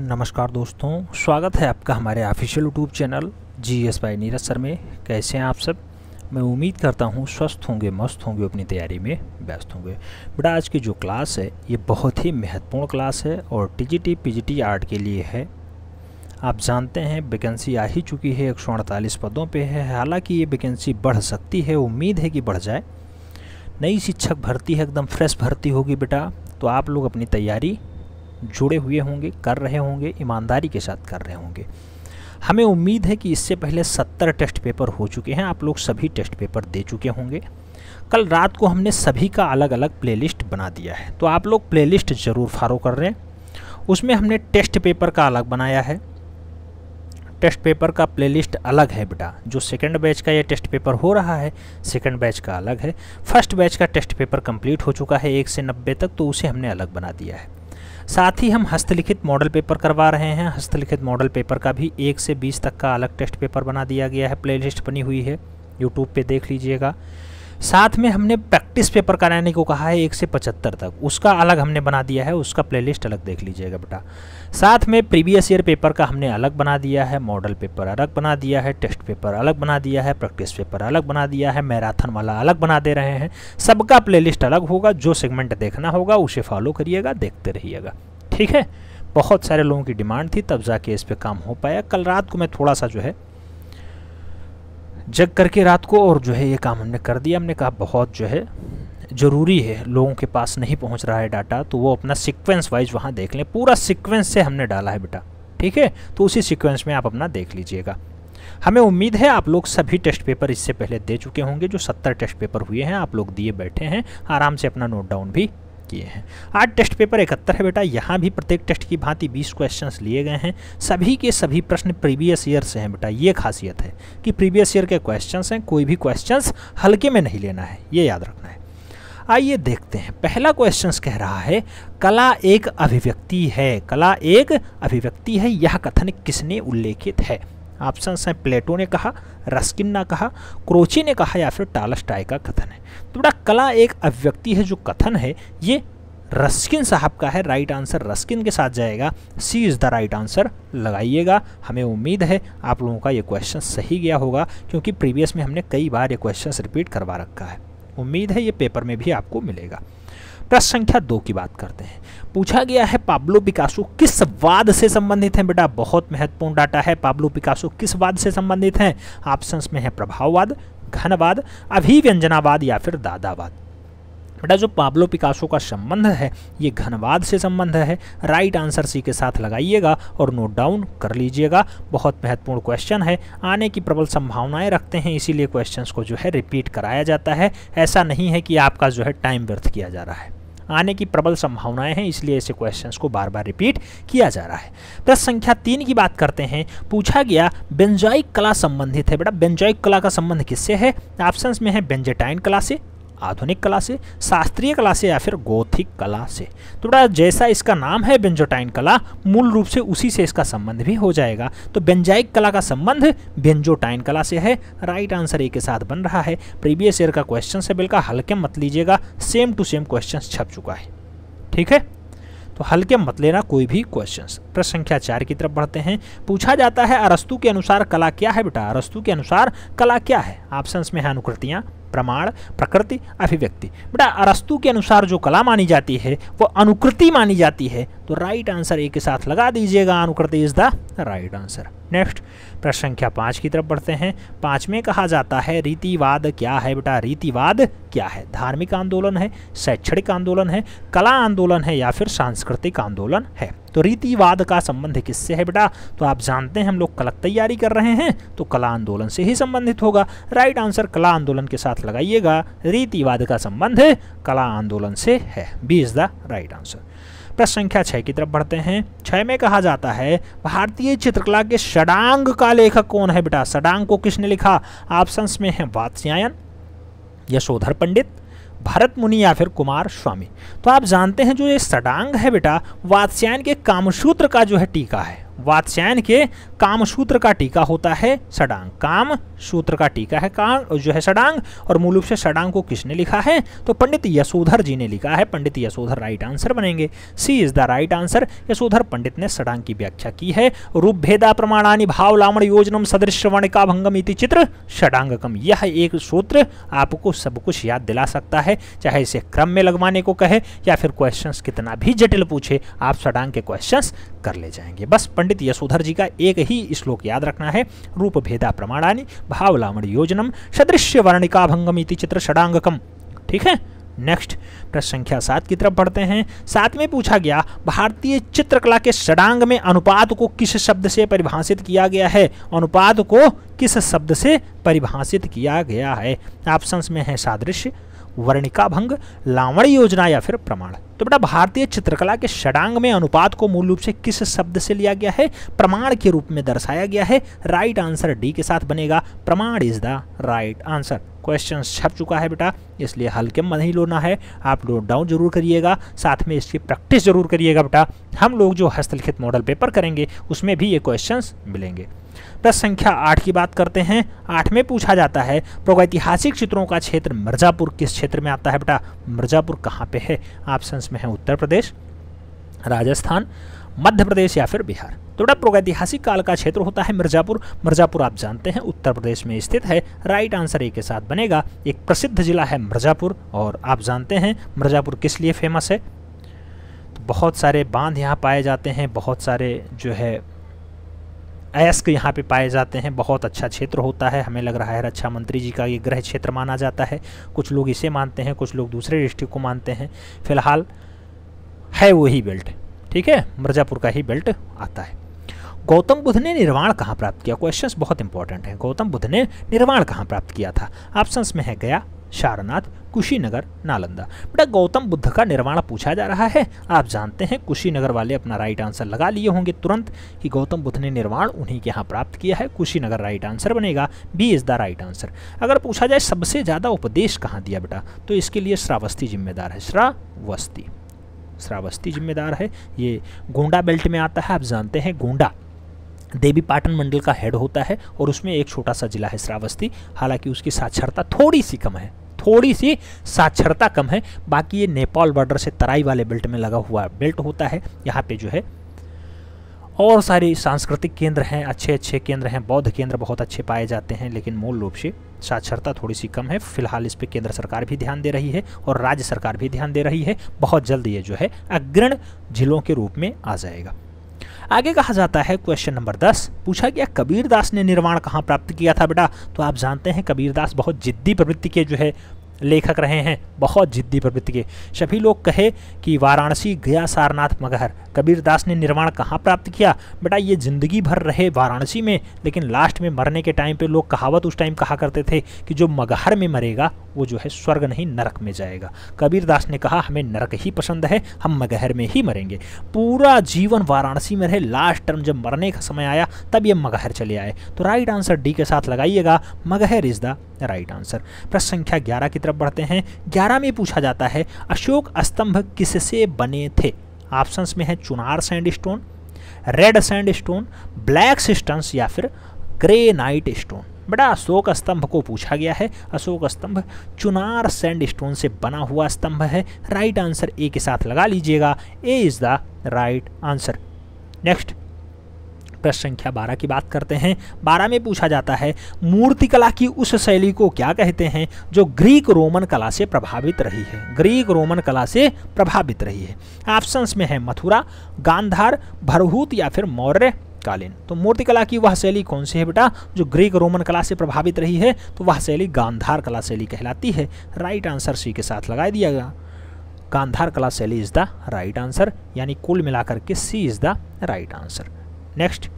नमस्कार दोस्तों स्वागत है आपका हमारे official YouTube channel G S by Neeraj sir में कैसे हैं आप सब मैं उम्मीद करता हूँ स्वस्थ होंगे मस्त होंगे अपनी तैयारी में व्यस्त होंगे बेटा आज की जो क्लास है ये बहुत ही महत्वपूर्ण क्लास है और टीजीटी पीजीटी आर्ट के लिए है आप जानते हैं वैकेंसी आ ही चुकी है एक पदों पर है हालाँकि ये वैकेंसी बढ़ सकती है उम्मीद है कि बढ़ जाए नई शिक्षक भर्ती है एकदम फ्रेश भर्ती होगी बेटा तो आप लोग अपनी तैयारी जुड़े हुए होंगे कर रहे होंगे ईमानदारी के साथ कर रहे होंगे हमें उम्मीद है कि इससे पहले सत्तर टेस्ट पेपर हो चुके हैं आप लोग सभी टेस्ट पेपर दे चुके होंगे कल रात को हमने सभी का अलग अलग प्लेलिस्ट बना दिया है तो आप लोग प्लेलिस्ट ज़रूर फॉलो कर रहे हैं उसमें हमने टेस्ट पेपर का अलग बनाया है टेस्ट पेपर का प्लेलिस्ट अलग है बेटा जो सेकंड बैच का ये टेस्ट पेपर हो रहा है सेकंड बैच का अलग है फर्स्ट बैच का टेस्ट पेपर कंप्लीट हो चुका है एक से नब्बे तक तो उसे हमने अलग बना दिया है साथ ही हम हस्तलिखित मॉडल पेपर करवा रहे हैं हस्तलिखित मॉडल पेपर का भी एक से बीस तक का अलग टेस्ट पेपर बना दिया गया है प्लेलिस्ट बनी हुई है यूट्यूब पे देख लीजिएगा साथ में हमने प्रैक्टिस पेपर कराने को कहा है एक से पचहत्तर तक उसका अलग हमने बना दिया है उसका प्लेलिस्ट अलग देख लीजिएगा बेटा साथ में प्रीवियस ईयर पेपर का हमने अलग बना दिया है मॉडल पेपर अलग बना दिया है टेस्ट पेपर अलग बना दिया है प्रैक्टिस पेपर अलग बना दिया है मैराथन वाला अलग बना दे रहे हैं सबका प्ले अलग होगा जो सेगमेंट देखना होगा उसे फॉलो करिएगा देखते रहिएगा ठीक है बहुत सारे लोगों की डिमांड थी तब जाके इस पर काम हो पाया कल रात को मैं थोड़ा सा जो है जग करके रात को और जो है ये काम हमने कर दिया हमने कहा बहुत जो है ज़रूरी है लोगों के पास नहीं पहुंच रहा है डाटा तो वो अपना सीक्वेंस वाइज वहाँ देख लें पूरा सीक्वेंस से हमने डाला है बेटा ठीक है तो उसी सीक्वेंस में आप अपना देख लीजिएगा हमें उम्मीद है आप लोग सभी टेस्ट पेपर इससे पहले दे चुके होंगे जो सत्तर टेस्ट पेपर हुए हैं आप लोग दिए बैठे हैं आराम से अपना नोट डाउन भी किए हैं आठ टेस्ट पेपर इकहत्तर है बेटा यहाँ भी प्रत्येक टेस्ट की भांति बीस क्वेश्चन लिए गए हैं सभी के सभी प्रश्न प्रीवियस ईयर से हैं बेटा ये खासियत है कि प्रीवियस ईयर के क्वेश्चन हैं कोई भी क्वेश्चन हल्के में नहीं लेना है ये याद रखना है आइए देखते हैं पहला क्वेश्चन कह रहा है कला एक अभिव्यक्ति है कला एक अभिव्यक्ति है यह कथन किसने उल्लेखित है ऑप्शन हैं प्लेटो ने कहा रस्किन ने कहा क्रोची ने कहा या फिर टालस्टाय का कथन है तो बड़ा कला एक अभिव्यक्ति है जो कथन है ये रस्किन साहब का है राइट आंसर रस्किन के साथ जाएगा C is the right answer लगाइएगा हमें उम्मीद है आप लोगों का ये क्वेश्चन सही गया होगा क्योंकि प्रीवियस में हमने कई बार ये क्वेश्चन रिपीट करवा रखा है उम्मीद है ये पेपर में भी आपको मिलेगा प्रश्न संख्या दो की बात करते हैं पूछा गया है पाब्लो पिकासो किस वाद से संबंधित हैं बेटा बहुत महत्वपूर्ण डाटा है पाब्लो पिकासो किस वाद से संबंधित हैं ऑप्शंस में है प्रभाववाद घनवाद अभिव्यंजनावाद या फिर दादावाद बेटा जो पाब्लो पिकासो का संबंध है ये घनवाद से संबंध है राइट आंसर सी के साथ लगाइएगा और नोट डाउन कर लीजिएगा बहुत महत्वपूर्ण क्वेश्चन है आने की प्रबल संभावनाएं रखते हैं इसीलिए क्वेश्चंस को जो है रिपीट कराया जाता है ऐसा नहीं है कि आपका जो है टाइम व्यर्थ किया जा रहा है आने की प्रबल संभावनाएं हैं इसलिए ऐसे क्वेश्चंस को बार बार रिपीट किया जा रहा है प्रश्न संख्या तीन की बात करते हैं पूछा गया बेंजॉइक कला संबंधित है बेटा बेंजॉइक कला का संबंध किससे है ऑप्शन में है बेंजेटाइन कला से आधुनिक कला से शास्त्रीय कला से या फिर गोथिक कला से तो बेटा जैसा इसका नाम है बेंजोटाइन कला मूल रूप से उसी से इसका संबंध भी हो जाएगा तो बेंजाइक कला का संबंध बेंजोटाइन कला से है राइट आंसर ए के साथ बन रहा है प्रीवियस ईयर का क्वेश्चन है बिल्कुल हल्के मत लीजिएगा सेम टू सेम क्वेश्चन छप चुका है ठीक है तो हल्के मत लेना कोई भी क्वेश्चंस प्रश्न संख्या चार की तरफ बढ़ते हैं पूछा जाता है अरस्तु के अनुसार कला क्या है बेटा अरस्तु के अनुसार कला क्या है ऑप्शंस में है अनुकृतियाँ प्रमाण प्रकृति अभिव्यक्ति बेटा अरस्तु के अनुसार जो कला मानी जाती है वो अनुकृति मानी जाती है तो राइट आंसर एक के साथ लगा दीजिएगा Anukriti is the right answer next प्रश्न संख्या पाँच की तरफ बढ़ते हैं पाँच में कहा जाता है रीतिवाद क्या है बेटा रीतिवाद क्या है धार्मिक आंदोलन है शैक्षणिक आंदोलन है कला आंदोलन है या फिर सांस्कृतिक आंदोलन है तो रीतिवाद का संबंध किससे है बेटा तो आप जानते हैं हम लोग कलक तैयारी कर रहे हैं तो कला आंदोलन से ही संबंधित होगा राइट आंसर कला आंदोलन के साथ लगाइएगा रीतिवाद का संबंध कला आंदोलन से है B is the right answer प्रश्न संख्या छः की तरफ बढ़ते हैं छः में कहा जाता है भारतीय चित्रकला के षडांग का लेखक कौन है बेटा षडांग को किसने लिखा ऑप्शंस में है वात्स्यायन यशोधर पंडित भरत मुनि या फिर कुमार स्वामी तो आप जानते हैं जो ये सडांग है बेटा वात्स्यायन के कामसूत्र का जो है टीका है वात्स्यायन के सूत्र का टीका होता है सडांग काम सूत्र का टीका है काम जो है सडांग और मूल रूप से सडांग को किसने लिखा है तो पंडित यशोधर जी ने लिखा है पंडित यशोधर राइट आंसर बनेंगे C is the right answer Yashodhar Pandit ने सडांग की व्याख्या की है रूप भेदा प्रमाणानि भाव लावण योजनम सदृश का भंगम इति चित्र षडांगकम यह एक सूत्र आपको सब कुछ याद दिला सकता है चाहे इसे क्रम में लगवाने को कहे या फिर क्वेश्चन कितना भी जटिल पूछे आप षडांग के क्वेश्चन कर ले जाएंगे बस पंडित यशोधर जी का एक ही श्लोक याद रखना है रूप भेदा प्रमाणानि भावलामण योजनम सदृश्य वर्णिका भंगम इति चित्र षडांगकम ठीक है नेक्स्ट प्रश्न संख्या सात की तरफ बढ़ते हैं सात में पूछा गया भारतीय चित्रकला के षडांग में अनुपात को किस शब्द से परिभाषित किया गया है अनुपात को किस शब्द से परिभाषित किया गया है ऑप्शंस में है सादृश्य वर्णिका भंग लावण योजना या फिर प्रमाण तो बेटा भारतीय चित्रकला के षडांग में अनुपात को मूल रूप से किस शब्द से लिया गया है प्रमाण के रूप में दर्शाया गया है राइट आंसर डी के साथ बनेगा प्रमाण is the right answer question छप चुका है बेटा इसलिए हल्के में नहीं लोना है आप नोट डाउन जरूर करिएगा साथ में इसकी प्रैक्टिस जरूर करिएगा बेटा हम लोग जो हस्तलिखित मॉडल पेपर करेंगे उसमें भी ये क्वेश्चन मिलेंगे प्रश्न संख्या आठ की बात करते हैं आठ में पूछा जाता है प्रोगैतिहासिक चित्रों का क्षेत्र मिर्जापुर किस क्षेत्र में आता है बेटा मिर्जापुर कहाँ पे है ऑप्शंस में है उत्तर प्रदेश राजस्थान मध्य प्रदेश या फिर बिहार तो बेटा प्रोगैतिहासिक काल का क्षेत्र होता है मिर्जापुर मिर्जापुर आप जानते हैं उत्तर प्रदेश में स्थित है राइट आंसर ए के साथ बनेगा एक प्रसिद्ध जिला है मिर्जापुर और आप जानते हैं मिर्जापुर किस लिए फेमस है तो बहुत सारे बांध यहाँ पाए जाते हैं बहुत सारे जो है अयस्क यहाँ पे पाए जाते हैं बहुत अच्छा क्षेत्र होता है हमें लग रहा है रक्षा अच्छा मंत्री जी का ये ग्रह क्षेत्र माना जाता है कुछ लोग इसे मानते हैं कुछ लोग दूसरे डिस्ट्रिक्ट को मानते हैं फिलहाल है वही बेल्ट ठीक है मिर्ज़ापुर का ही बेल्ट आता है गौतम बुद्ध ने निर्वाण कहाँ प्राप्त किया क्वेश्चंस बहुत इंपॉर्टेंट हैं गौतम बुद्ध ने निर्वाण कहाँ प्राप्त किया था ऑप्शंस में है गया सारनाथ कुशीनगर नालंदा बेटा गौतम बुद्ध का निर्माण पूछा जा रहा है आप जानते हैं कुशीनगर वाले अपना राइट आंसर लगा लिए होंगे तुरंत कि गौतम बुद्ध ने निर्माण उन्हीं के यहाँ प्राप्त किया है कुशीनगर राइट आंसर बनेगा B is the right answer अगर पूछा जाए सबसे ज़्यादा उपदेश कहाँ दिया बेटा तो इसके लिए श्रावस्ती जिम्मेदार है श्रावस्ती श्रावस्ती जिम्मेदार है ये गोंडा बेल्ट में आता है आप जानते हैं गोंडा देवी पाटन मंडल का हेड होता है और उसमें एक छोटा सा जिला है श्रावस्ती हालांकि उसकी साक्षरता थोड़ी सी कम है थोड़ी सी साक्षरता कम है बाकी ये नेपाल बॉर्डर से तराई वाले बेल्ट में लगा हुआ बेल्ट होता है यहाँ पे जो है और सारे सांस्कृतिक केंद्र हैं अच्छे अच्छे केंद्र हैं बौद्ध केंद्र बहुत अच्छे पाए जाते हैं लेकिन मूल रूप से साक्षरता थोड़ी सी कम है फिलहाल इस पर केंद्र सरकार भी ध्यान दे रही है और राज्य सरकार भी ध्यान दे रही है बहुत जल्द ये जो है अग्रण जिलों के रूप में आ जाएगा आगे कहा जाता है क्वेश्चन नंबर दस पूछा गया कबीर दास ने निर्माण कहाँ प्राप्त किया था बेटा तो आप जानते हैं कबीर दास बहुत जिद्दी प्रवृत्ति के जो है लेखक रहे हैं बहुत जिद्दी प्रवृत्ति के सभी लोग कहे कि वाराणसी गया सारनाथ मगहर कबीर दास ने निर्माण कहाँ प्राप्त किया बेटा ये ज़िंदगी भर रहे वाराणसी में लेकिन लास्ट में मरने के टाइम पे लोग कहावत उस टाइम कहा करते थे कि जो मगहर में मरेगा वो जो है स्वर्ग नहीं नरक में जाएगा कबीर दास ने कहा हमें नरक ही पसंद है हम मगहर में ही मरेंगे पूरा जीवन वाराणसी में रहे लास्ट टर्म जब मरने का समय आया तब ये मगहर चले आए तो राइट आंसर डी के साथ लगाइएगा Maghar is the right answer प्रश्न संख्या ग्यारह की तरफ बढ़ते हैं ग्यारह में पूछा जाता है अशोक स्तंभ किससे बने थे ऑप्शंस में है Chunar sand red sand black systems या फिर ग्रे नाइट स्टोन बड़ा अशोक स्तंभ को पूछा गया है अशोक स्तंभ चुनार सैंड स्टोन से बना हुआ स्तंभ है राइट आंसर ए के साथ लगा लीजिएगा A is the right answer next प्रश्न संख्या बारह की बात करते हैं बारह में पूछा जाता है मूर्तिकला की उस शैली को क्या कहते हैं जो ग्रीक रोमन कला से प्रभावित रही है ग्रीक रोमन कला से प्रभावित रही है ऑप्शंस में है मथुरा गांधार भरहूत या फिर मौर्य कालीन तो मूर्तिकला की वह शैली कौन सी है बेटा जो ग्रीक रोमन कला से प्रभावित रही है तो वह शैली गांधार कला शैली कहलाती है राइट आंसर सी के साथ लगा दिया गया गांधार कला शैली इज द राइट आंसर यानी कुल मिलाकर के C is the right answer next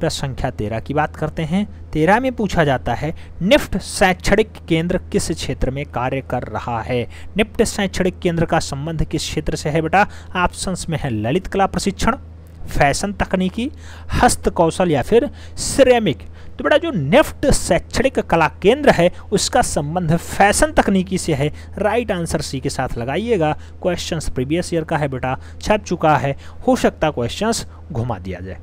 प्रश्न संख्या तेरह की बात करते हैं तेरह में पूछा जाता है निफ्ट शैक्षणिक केंद्र किस क्षेत्र में कार्य कर रहा है निफ्ट शैक्षणिक केंद्र का संबंध किस क्षेत्र से है बेटा ऑप्शंस में है ललित कला प्रशिक्षण फैशन तकनीकी हस्त कौशल या फिर सिरेमिक तो बेटा जो नेफ्ट शैक्षणिक कला केंद्र है उसका संबंध फैशन तकनीकी से है राइट आंसर सी के साथ लगाइएगा क्वेश्चंस प्रीवियस ईयर का है बेटा छप चुका है हो सकता क्वेश्चंस घुमा दिया जाए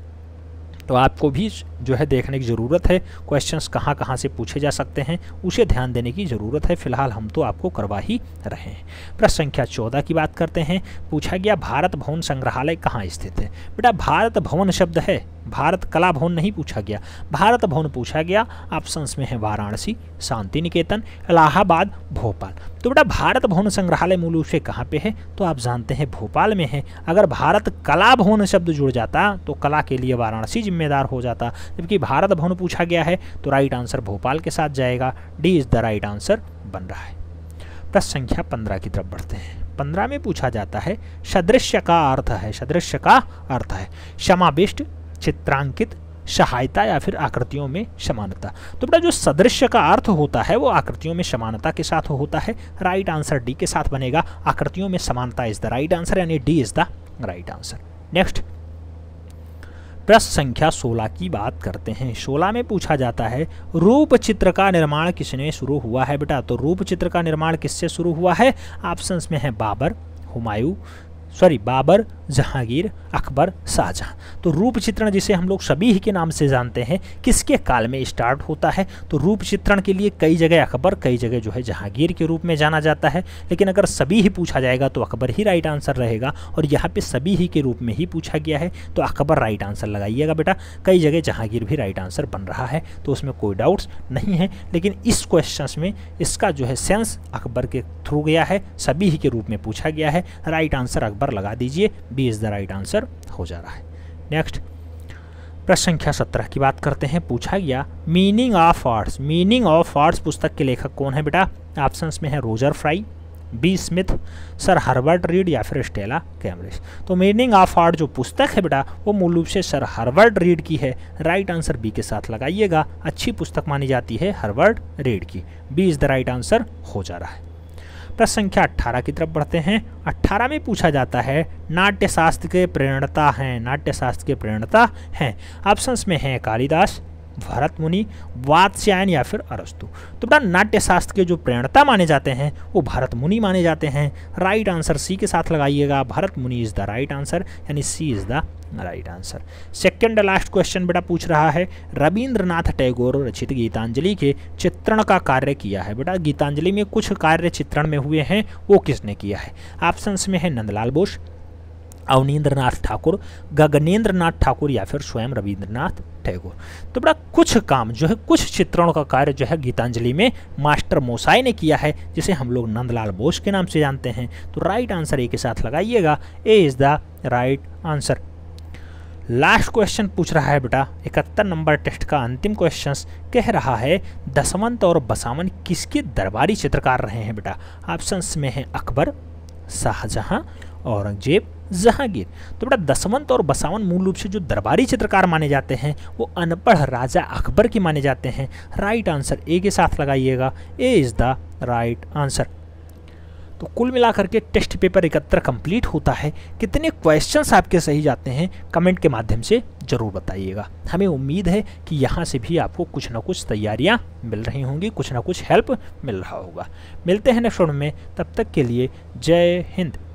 तो आपको भी जो है देखने की ज़रूरत है क्वेश्चंस कहाँ कहाँ से पूछे जा सकते हैं उसे ध्यान देने की ज़रूरत है फिलहाल हम तो आपको करवा ही रहे हैं प्रश्न संख्या चौदह की बात करते हैं पूछा गया भारत भवन संग्रहालय कहाँ स्थित है बेटा भारत भवन शब्द है भारत कला भवन नहीं पूछा गया भारत भवन पूछा गया ऑप्शंस में है वाराणसी शांति निकेतन इलाहाबाद भोपाल तो बेटा भारत भवन संग्रहालय मूल रूप से कहाँ पे है तो आप जानते हैं भोपाल में है अगर भारत कला भवन शब्द जुड़ जाता तो कला के लिए वाराणसी जिम्मेदार हो जाता जबकि भारत भवन पूछा गया है तो राइट आंसर भोपाल के साथ जाएगा D is the right answer बन रहा है प्रश्न संख्या पंद्रह की तरफ बढ़ते हैं पंद्रह में पूछा जाता है सदृश्य का अर्थ है सदृश्य का अर्थ है समाविष्ट चित्रांकित सहायता या फिर आकृतियों में समानता तो बेटा जो सदृश्य का अर्थ होता है वो आकृतियों में समानता के साथ होता है राइट आंसर डी के साथ बनेगा आकृतियों में समानता इज द राइट आंसर यानी D is the right answer next प्रश्न संख्या 16 की बात करते हैं 16 में पूछा जाता है रूप चित्र का निर्माण किसने शुरू हुआ है बेटा तो रूप चित्र का निर्माण किससे शुरू हुआ है ऑप्शंस में है बाबर हुमायूं सॉरी बाबर जहांगीर अकबर शाहजहाँ तो रूप चित्रण जिसे हम लोग सभी ही के नाम से जानते हैं किसके काल में स्टार्ट होता है तो रूप चित्रण के लिए कई जगह अकबर कई जगह जो है जहांगीर के रूप में जाना जाता है लेकिन अगर सभी ही पूछा जाएगा तो अकबर ही राइट आंसर रहेगा और यहाँ पर सभी ही के रूप में ही पूछा गया है तो अकबर राइट आंसर लगाइएगा बेटा कई जगह जहांगीर भी राइट आंसर बन रहा है तो उसमें कोई डाउट्स नहीं है लेकिन इस क्वेश्चन में इसका जो है सेंस अकबर के थ्रू गया है सभी ही के रूप में पूछा गया है राइट आंसर अकबर लगा दीजिए B is the right answer हो जा रहा है नेक्स्ट प्रश्न संख्या सत्रह की बात करते हैं पूछा गया meaning of arts meaning of arts पुस्तक के लेखक कौन है बेटा ऑप्शंस में है Roger Fry B Smith sir Herbert Read या फिर स्टेला कैमरेज तो मीनिंग ऑफ आर्ट जो पुस्तक है बेटा वो मूल रूप से सर हर्बर्ट रीड की है राइट आंसर बी के साथ लगाइएगा अच्छी पुस्तक मानी जाती है हर्बर्ट रीड की B is the right answer हो जा रहा है प्रश्न संख्या अट्ठारह की तरफ बढ़ते हैं अट्ठारह में पूछा जाता है नाट्यशास्त्र के प्रेरणता हैं नाट्यशास्त्र के प्रेरणता हैं ऑप्शंस में हैं कालिदास भरत मुनि वात्स्यायन या फिर अरस्तु तो बेटा नाट्यशास्त्र के जो प्रेरणता माने जाते हैं वो भरत मुनि माने जाते हैं राइट आंसर सी के साथ लगाइएगा भरत मुनि इज़ द राइट आंसर यानी C is the right answer second last question बेटा पूछ रहा है रविंद्रनाथ टैगोर रचित गीतांजलि के चित्रण का कार्य किया है बेटा गीतांजलि में कुछ कार्य चित्रण में हुए हैं वो किसने किया है ऑप्शंस में है नंदलाल बोस अवनीन्द्रनाथ ठाकुर गगनेन्द्रनाथ ठाकुर या फिर स्वयं रविंद्रनाथ टैगोर तो बड़ा कुछ काम जो है कुछ चित्रणों का कार्य जो है गीतांजलि में मास्टर मोसाई ने किया है जिसे हम लोग नंदलाल बोस के नाम से जानते हैं तो राइट आंसर ए के साथ लगाइएगा A is the right answer last question पूछ रहा है बेटा इकहत्तर नंबर टेस्ट का अंतिम क्वेश्चन कह रहा है दसवंत और बसावन किसके दरबारी चित्रकार रहे हैं बेटा ऑप्शंस में है अकबर शाहजहां औरंगजेब जहांगीर तो बेटा दसवंत और बसावन मूल रूप से जो दरबारी चित्रकार माने जाते हैं वो अनपढ़ राजा अकबर के माने जाते हैं राइट आंसर ए के साथ लगाइएगा A is the right answer तो कुल मिलाकर के टेस्ट पेपर इकहत्तर कंप्लीट होता है कितने क्वेश्चंस आपके सही जाते हैं कमेंट के माध्यम से ज़रूर बताइएगा हमें उम्मीद है कि यहाँ से भी आपको कुछ ना कुछ तैयारियाँ मिल रही होंगी कुछ ना कुछ हेल्प मिल रहा होगा मिलते हैं नेक्स्ट में तब तक के लिए जय हिंद